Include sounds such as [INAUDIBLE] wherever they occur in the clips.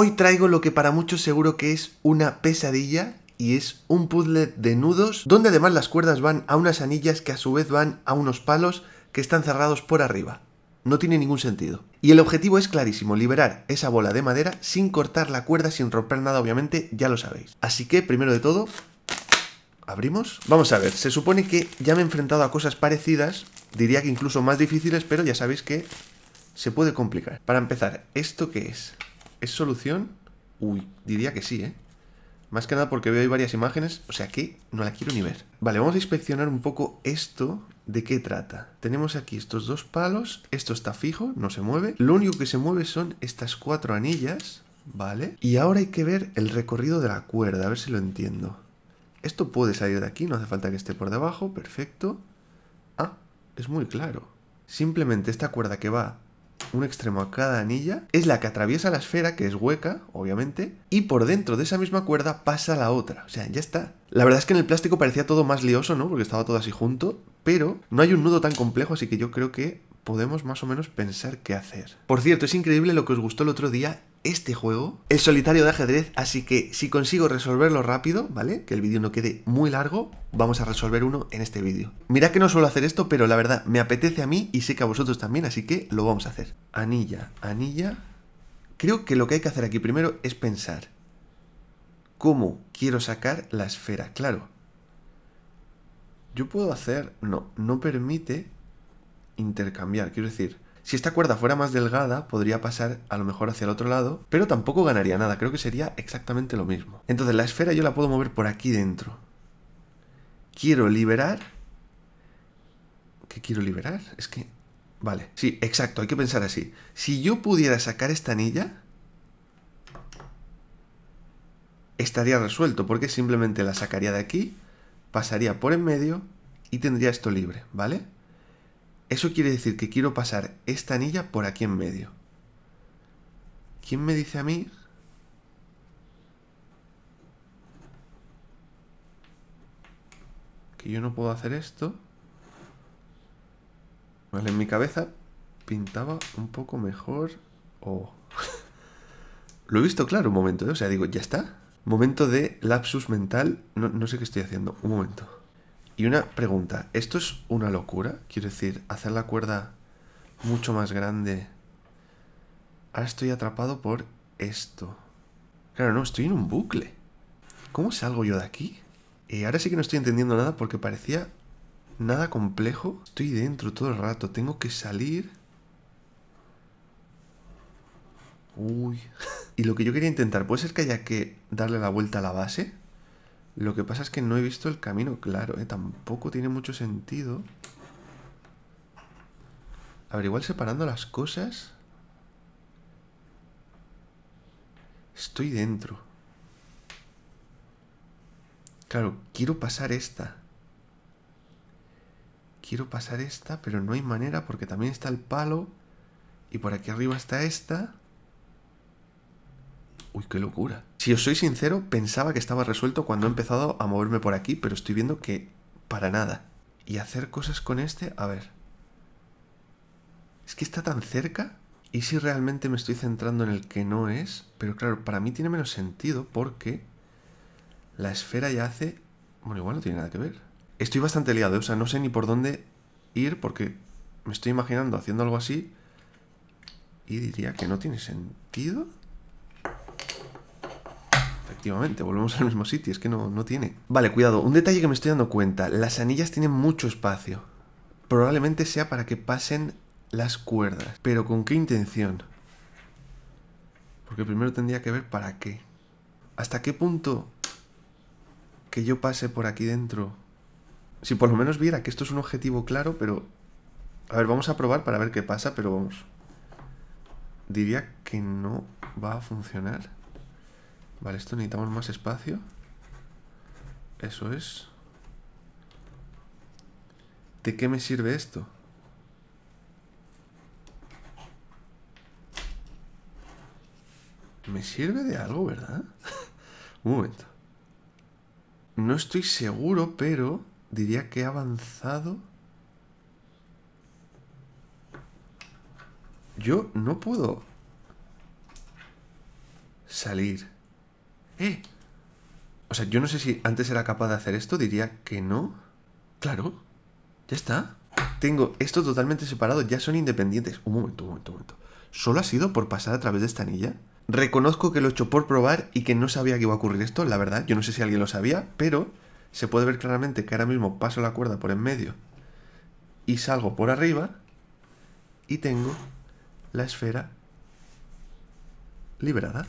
Hoy traigo lo que para muchos seguro que es una pesadilla y es un puzzle de nudos donde además las cuerdas van a unas anillas que a su vez van a unos palos que están cerrados por arriba. No tiene ningún sentido. Y el objetivo es clarísimo, liberar esa bola de madera sin cortar la cuerda, sin romper nada obviamente, ya lo sabéis. Así que primero de todo, abrimos. Vamos a ver, se supone que ya me he enfrentado a cosas parecidas, diría que incluso más difíciles, pero ya sabéis que se puede complicar. Para empezar, ¿esto qué es? ¿Es solución? Uy, diría que sí, ¿eh? Más que nada porque veo ahí varias imágenes, o sea que no la quiero ni ver. Vale, vamos a inspeccionar un poco esto, de qué trata. Tenemos aquí estos dos palos, esto está fijo, no se mueve. Lo único que se mueve son estas cuatro anillas, ¿vale? Y ahora hay que ver el recorrido de la cuerda, a ver si lo entiendo. Esto puede salir de aquí, no hace falta que esté por debajo, perfecto. Ah, es muy claro. Simplemente esta cuerda que va un extremo a cada anilla, es la que atraviesa la esfera, que es hueca, obviamente, y por dentro de esa misma cuerda pasa la otra. O sea, ya está. La verdad es que en el plástico parecía todo más lioso, ¿no? Porque estaba todo así junto, pero no hay un nudo tan complejo, así que yo creo que podemos más o menos pensar qué hacer. Por cierto, es increíble lo que os gustó el otro día este juego, es solitario de ajedrez, así que si consigo resolverlo rápido, ¿vale? Que el vídeo no quede muy largo, vamos a resolver uno en este vídeo. Mirad que no suelo hacer esto, pero la verdad me apetece a mí y sé que a vosotros también, así que lo vamos a hacer. Anilla, anilla... Creo que lo que hay que hacer aquí primero es pensar cómo quiero sacar la esfera, claro. Yo puedo hacer... No, no permite intercambiar, quiero decir... Si esta cuerda fuera más delgada, podría pasar a lo mejor hacia el otro lado, pero tampoco ganaría nada, creo que sería exactamente lo mismo. Entonces la esfera yo la puedo mover por aquí dentro. Quiero liberar... ¿Qué quiero liberar? Es que... Vale, sí, exacto, hay que pensar así. Si yo pudiera sacar esta anilla, estaría resuelto, porque simplemente la sacaría de aquí, pasaría por en medio y tendría esto libre, ¿vale? Eso quiere decir que quiero pasar esta anilla por aquí en medio. ¿Quién me dice a mí? Que yo no puedo hacer esto. Vale, en mi cabeza pintaba un poco mejor. Oh. [LAUGHS] Lo he visto claro un momento, ¿eh? o sea, digo, ya está. Momento de lapsus mental. No, no sé qué estoy haciendo. Un momento. Y una pregunta, ¿esto es una locura? Quiero decir, hacer la cuerda mucho más grande. Ahora estoy atrapado por esto. Claro, no, estoy en un bucle. ¿Cómo salgo yo de aquí? Y eh, ahora sí que no estoy entendiendo nada porque parecía nada complejo. Estoy dentro todo el rato, tengo que salir. Uy. [LAUGHS] y lo que yo quería intentar, ¿puede ser que haya que darle la vuelta a la base? Lo que pasa es que no he visto el camino claro, ¿eh? Tampoco tiene mucho sentido. A ver, igual separando las cosas... Estoy dentro. Claro, quiero pasar esta. Quiero pasar esta, pero no hay manera porque también está el palo. Y por aquí arriba está esta. Uy, qué locura. Si os soy sincero, pensaba que estaba resuelto cuando he empezado a moverme por aquí, pero estoy viendo que para nada. Y hacer cosas con este, a ver. Es que está tan cerca. ¿Y si realmente me estoy centrando en el que no es? Pero claro, para mí tiene menos sentido porque la esfera ya hace... Bueno, igual no tiene nada que ver. Estoy bastante liado, ¿eh? o sea, no sé ni por dónde ir porque me estoy imaginando haciendo algo así y diría que no tiene sentido efectivamente, volvemos al mismo sitio, es que no, no tiene. Vale, cuidado, un detalle que me estoy dando cuenta, las anillas tienen mucho espacio. Probablemente sea para que pasen las cuerdas, pero ¿con qué intención? Porque primero tendría que ver para qué. ¿Hasta qué punto que yo pase por aquí dentro? Si por lo menos viera que esto es un objetivo claro, pero... A ver, vamos a probar para ver qué pasa, pero vamos. Diría que no va a funcionar. Vale, esto necesitamos más espacio. Eso es. ¿De qué me sirve esto? Me sirve de algo, ¿verdad? [LAUGHS] Un momento. No estoy seguro, pero diría que he avanzado. Yo no puedo salir. ¡Eh! O sea, yo no sé si antes era capaz de hacer esto, diría que no. Claro. Ya está. Tengo esto totalmente separado, ya son independientes. Un momento, un momento, un momento. ¿Solo ha sido por pasar a través de esta anilla? Reconozco que lo he hecho por probar y que no sabía que iba a ocurrir esto, la verdad. Yo no sé si alguien lo sabía, pero se puede ver claramente que ahora mismo paso la cuerda por en medio y salgo por arriba y tengo la esfera liberada.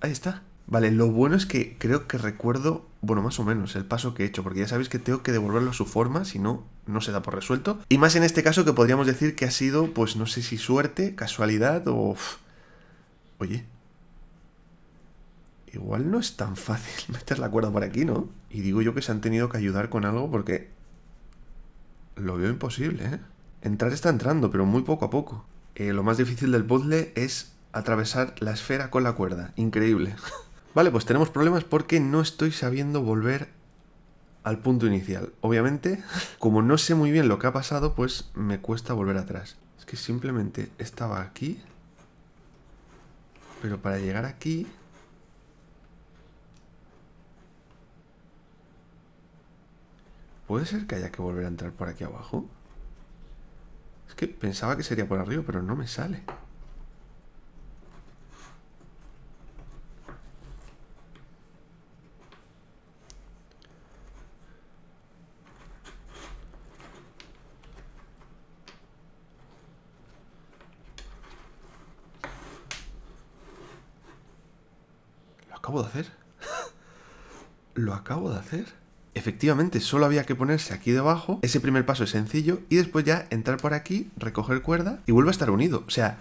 Ahí está. Vale, lo bueno es que creo que recuerdo, bueno, más o menos el paso que he hecho, porque ya sabéis que tengo que devolverlo a su forma, si no, no se da por resuelto. Y más en este caso que podríamos decir que ha sido, pues no sé si suerte, casualidad o... Oye, igual no es tan fácil [LAUGHS] meter la cuerda por aquí, ¿no? Y digo yo que se han tenido que ayudar con algo porque lo veo imposible, ¿eh? Entrar está entrando, pero muy poco a poco. Eh, lo más difícil del puzzle es atravesar la esfera con la cuerda. Increíble. [LAUGHS] Vale, pues tenemos problemas porque no estoy sabiendo volver al punto inicial. Obviamente, [LAUGHS] como no sé muy bien lo que ha pasado, pues me cuesta volver atrás. Es que simplemente estaba aquí. Pero para llegar aquí... ¿Puede ser que haya que volver a entrar por aquí abajo? Es que pensaba que sería por arriba, pero no me sale. de hacer. lo acabo de hacer. Efectivamente, solo había que ponerse aquí debajo. Ese primer paso es sencillo. Y después ya entrar por aquí, recoger cuerda y vuelve a estar unido. O sea,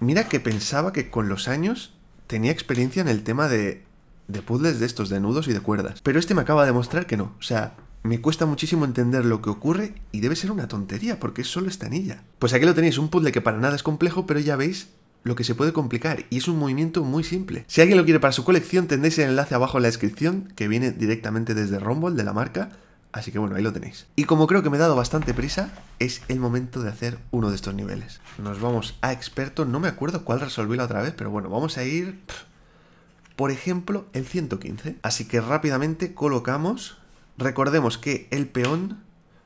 mira que pensaba que con los años tenía experiencia en el tema de, de puzzles de estos, de nudos y de cuerdas. Pero este me acaba de mostrar que no. O sea, me cuesta muchísimo entender lo que ocurre y debe ser una tontería porque es solo esta anilla. Pues aquí lo tenéis, un puzzle que para nada es complejo, pero ya veis lo que se puede complicar y es un movimiento muy simple. Si alguien lo quiere para su colección tendréis el enlace abajo en la descripción que viene directamente desde Rumble de la marca, así que bueno, ahí lo tenéis. Y como creo que me he dado bastante prisa, es el momento de hacer uno de estos niveles. Nos vamos a experto, no me acuerdo cuál resolví la otra vez, pero bueno, vamos a ir, por ejemplo, el 115. Así que rápidamente colocamos, recordemos que el peón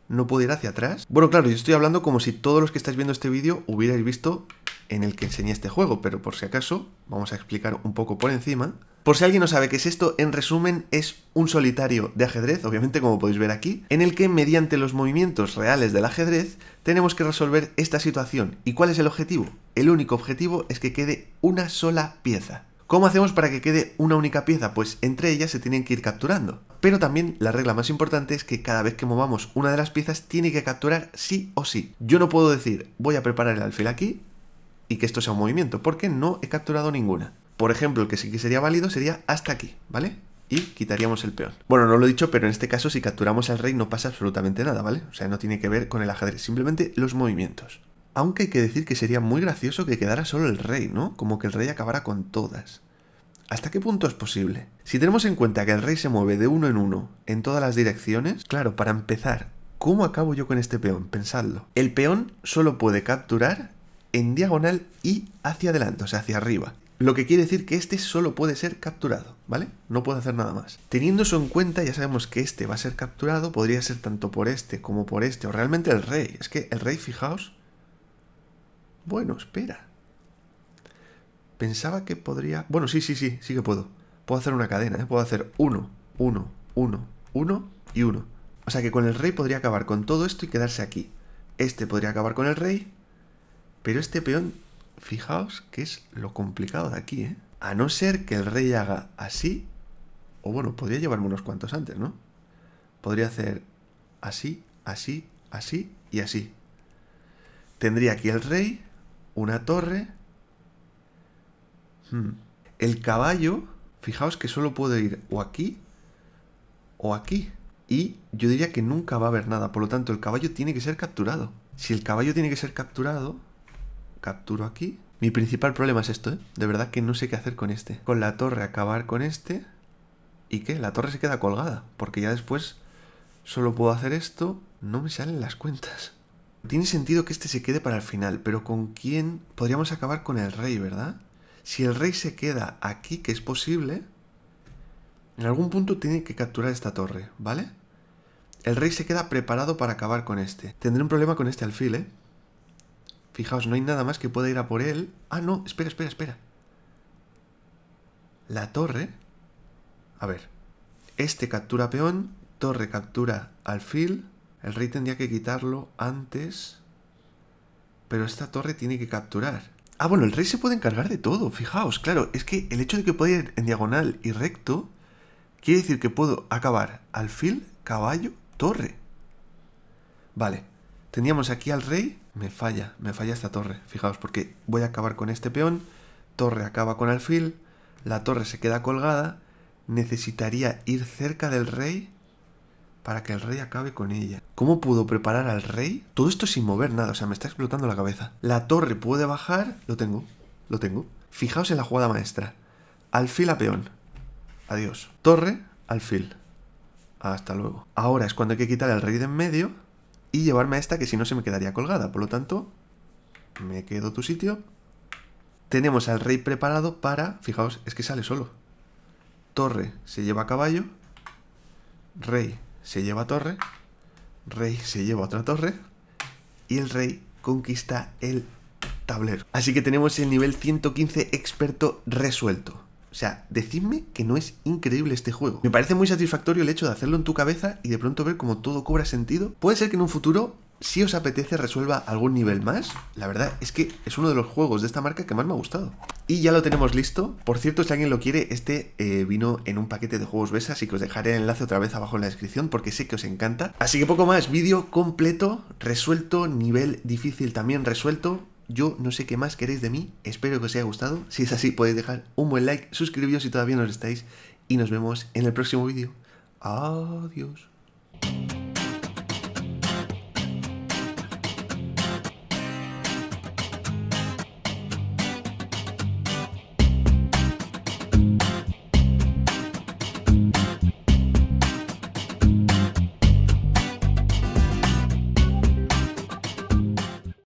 no puede ir hacia atrás. Bueno, claro, yo estoy hablando como si todos los que estáis viendo este vídeo hubierais visto en el que enseñé este juego, pero por si acaso vamos a explicar un poco por encima. Por si alguien no sabe qué es esto, en resumen es un solitario de ajedrez, obviamente como podéis ver aquí, en el que mediante los movimientos reales del ajedrez tenemos que resolver esta situación. ¿Y cuál es el objetivo? El único objetivo es que quede una sola pieza. ¿Cómo hacemos para que quede una única pieza? Pues entre ellas se tienen que ir capturando. Pero también la regla más importante es que cada vez que movamos una de las piezas tiene que capturar sí o sí. Yo no puedo decir voy a preparar el alfil aquí, y que esto sea un movimiento, porque no he capturado ninguna. Por ejemplo, el que sí que sería válido sería hasta aquí, ¿vale? Y quitaríamos el peón. Bueno, no lo he dicho, pero en este caso si capturamos al rey no pasa absolutamente nada, ¿vale? O sea, no tiene que ver con el ajedrez, simplemente los movimientos. Aunque hay que decir que sería muy gracioso que quedara solo el rey, ¿no? Como que el rey acabara con todas. ¿Hasta qué punto es posible? Si tenemos en cuenta que el rey se mueve de uno en uno en todas las direcciones, claro, para empezar, ¿cómo acabo yo con este peón? Pensadlo. El peón solo puede capturar en diagonal y hacia adelante, o sea, hacia arriba. Lo que quiere decir que este solo puede ser capturado, ¿vale? No puede hacer nada más. Teniendo eso en cuenta, ya sabemos que este va a ser capturado, podría ser tanto por este como por este, o realmente el rey. Es que el rey, fijaos... Bueno, espera. Pensaba que podría... Bueno, sí, sí, sí, sí que puedo. Puedo hacer una cadena, ¿eh? Puedo hacer uno, uno, uno, uno y uno. O sea que con el rey podría acabar con todo esto y quedarse aquí. Este podría acabar con el rey, pero este peón, fijaos que es lo complicado de aquí, ¿eh? A no ser que el rey haga así, o bueno, podría llevarme unos cuantos antes, ¿no? Podría hacer así, así, así y así. Tendría aquí el rey, una torre... Hmm. El caballo, fijaos que solo puede ir o aquí o aquí. Y yo diría que nunca va a haber nada, por lo tanto el caballo tiene que ser capturado. Si el caballo tiene que ser capturado, capturo aquí. Mi principal problema es esto, ¿eh? De verdad que no sé qué hacer con este. Con la torre acabar con este. ¿Y qué? La torre se queda colgada. Porque ya después solo puedo hacer esto. No me salen las cuentas. Tiene sentido que este se quede para el final. Pero ¿con quién? Podríamos acabar con el rey, ¿verdad? Si el rey se queda aquí, que es posible... En algún punto tiene que capturar esta torre, ¿vale? El rey se queda preparado para acabar con este. Tendré un problema con este alfil, ¿eh? Fijaos, no hay nada más que pueda ir a por él. Ah, no, espera, espera, espera. La torre... A ver. Este captura peón, torre captura alfil. El rey tendría que quitarlo antes... Pero esta torre tiene que capturar. Ah, bueno, el rey se puede encargar de todo, fijaos. Claro, es que el hecho de que pueda ir en diagonal y recto... Quiere decir que puedo acabar alfil, caballo, torre. Vale. Teníamos aquí al rey me falla, me falla esta torre, fijaos, porque voy a acabar con este peón, torre acaba con alfil, la torre se queda colgada, necesitaría ir cerca del rey para que el rey acabe con ella. ¿Cómo pudo preparar al rey? Todo esto sin mover nada, o sea, me está explotando la cabeza. La torre puede bajar, lo tengo, lo tengo. Fijaos en la jugada maestra. Alfil a peón. Adiós. Torre, alfil. Hasta luego. Ahora es cuando hay que quitar al rey de en medio y llevarme a esta que si no se me quedaría colgada. Por lo tanto, me quedo tu sitio. Tenemos al rey preparado para... Fijaos, es que sale solo. Torre se lleva a caballo. Rey se lleva a torre. Rey se lleva a otra torre. Y el rey conquista el tablero. Así que tenemos el nivel 115 experto resuelto. O sea, decidme que no es increíble este juego. Me parece muy satisfactorio el hecho de hacerlo en tu cabeza y de pronto ver cómo todo cobra sentido. Puede ser que en un futuro si os apetece resuelva algún nivel más, la verdad es que es uno de los juegos de esta marca que más me ha gustado. Y ya lo tenemos listo. Por cierto, si alguien lo quiere, este eh, vino en un paquete de juegos BESA, así que os dejaré el enlace otra vez abajo en la descripción porque sé que os encanta. Así que poco más, vídeo completo, resuelto, nivel difícil también resuelto, yo no sé qué más queréis de mí, espero que os haya gustado. Si es así, podéis dejar un buen like, suscribiros si todavía no lo estáis y nos vemos en el próximo vídeo. Adiós.